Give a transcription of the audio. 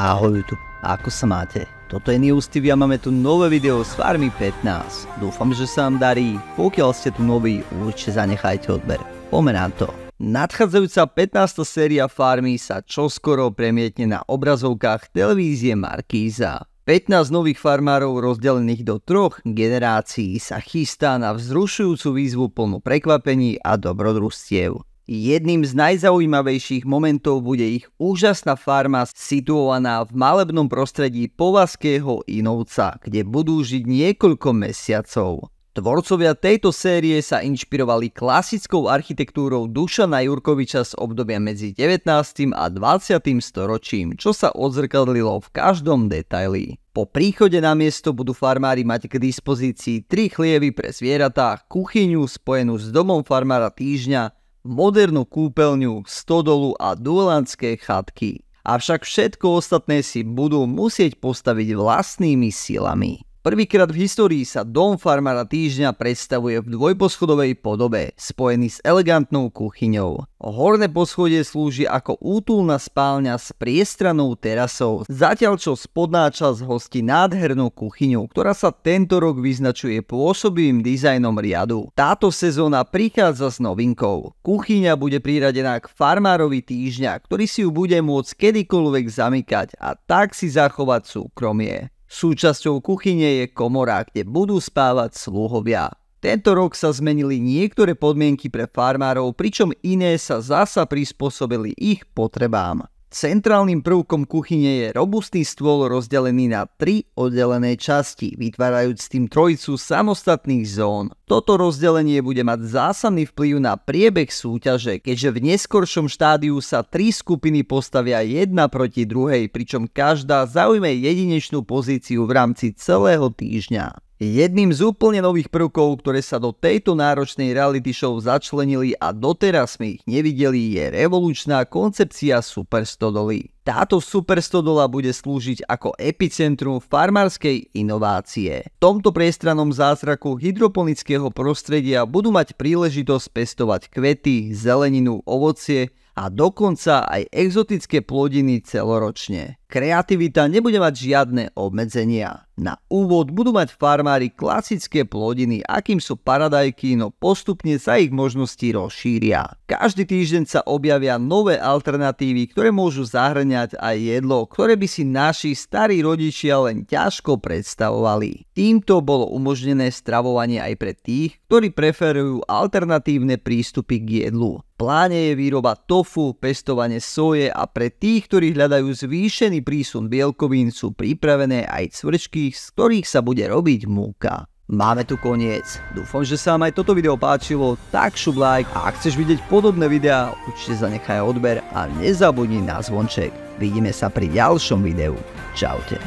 Ahoj YouTube, ako sa máte? Toto je News TV a máme tu nové video z Farmy 15. Dúfam, že sa vám darí. Pokiaľ ste tu noví, určite zanechajte odber. na to. Nadchádzajúca 15. séria Farmy sa čoskoro premietne na obrazovkách televízie Markíza. 15 nových farmárov rozdelených do troch generácií sa chystá na vzrušujúcu výzvu plnú prekvapení a dobrodružstiev. Jedným z najzaujímavejších momentov bude ich úžasná farma situovaná v malebnom prostredí Povazkého Inovca, kde budú žiť niekoľko mesiacov. Tvorcovia tejto série sa inšpirovali klasickou architektúrou Dušana Jurkoviča z obdobia medzi 19. a 20. storočím, čo sa odzrkadlilo v každom detaili. Po príchode na miesto budú farmári mať k dispozícii tri chlievy pre zvieratá, kuchyňu spojenú s domom farmára týždňa, modernú kúpeľňu, stodolu a duelandské chatky. Avšak všetko ostatné si budú musieť postaviť vlastnými silami. Prvýkrát v histórii sa dom farmára týždňa predstavuje v dvojposchodovej podobe, spojený s elegantnou kuchyňou. Horné poschodie slúži ako útulná spálňa s priestranou terasou, zatiaľ čo spodná časť hostí nádhernú kuchyňu, ktorá sa tento rok vyznačuje pôsobivým dizajnom riadu. Táto sezóna prichádza s novinkou. Kuchyňa bude priradená k farmárovi týždňa, ktorý si ju bude môcť kedykoľvek zamykať a tak si zachovať súkromie. Súčasťou kuchyne je komora, kde budú spávať sluhovia. Tento rok sa zmenili niektoré podmienky pre farmárov, pričom iné sa zasa prispôsobili ich potrebám. Centrálnym prvkom kuchyne je robustný stôl rozdelený na tri oddelené časti, vytvárajúc tým trojicu samostatných zón. Toto rozdelenie bude mať zásadný vplyv na priebeh súťaže, keďže v neskoršom štádiu sa tri skupiny postavia jedna proti druhej, pričom každá zaujme jedinečnú pozíciu v rámci celého týždňa. Jedným z úplne nových prvkov, ktoré sa do tejto náročnej reality show začlenili a doteraz sme ich nevideli, je revolučná koncepcia superstodoly. Táto superstodola bude slúžiť ako epicentrum farmárskej inovácie. V tomto priestranom zázraku hydroponického prostredia budú mať príležitosť pestovať kvety, zeleninu, ovocie a dokonca aj exotické plodiny celoročne. Kreativita nebude mať žiadne obmedzenia. Na úvod budú mať farmári klasické plodiny, akým sú paradajky, no postupne sa ich možnosti rozšíria. Každý týždeň sa objavia nové alternatívy, ktoré môžu zahrňať aj jedlo, ktoré by si naši starí rodičia len ťažko predstavovali. Týmto bolo umožnené stravovanie aj pre tých, ktorí preferujú alternatívne prístupy k jedlu. V pláne je výroba tofu, pestovanie soje a pre tých, ktorí hľadajú zvýšený prísun bielkovín sú pripravené aj cvrčky, z ktorých sa bude robiť múka. Máme tu koniec. Dúfam, že sa vám aj toto video páčilo, tak šup like a ak chceš vidieť podobné videá, určite zanechaj odber a nezabudni na zvonček. Vidíme sa pri ďalšom videu. Čaute.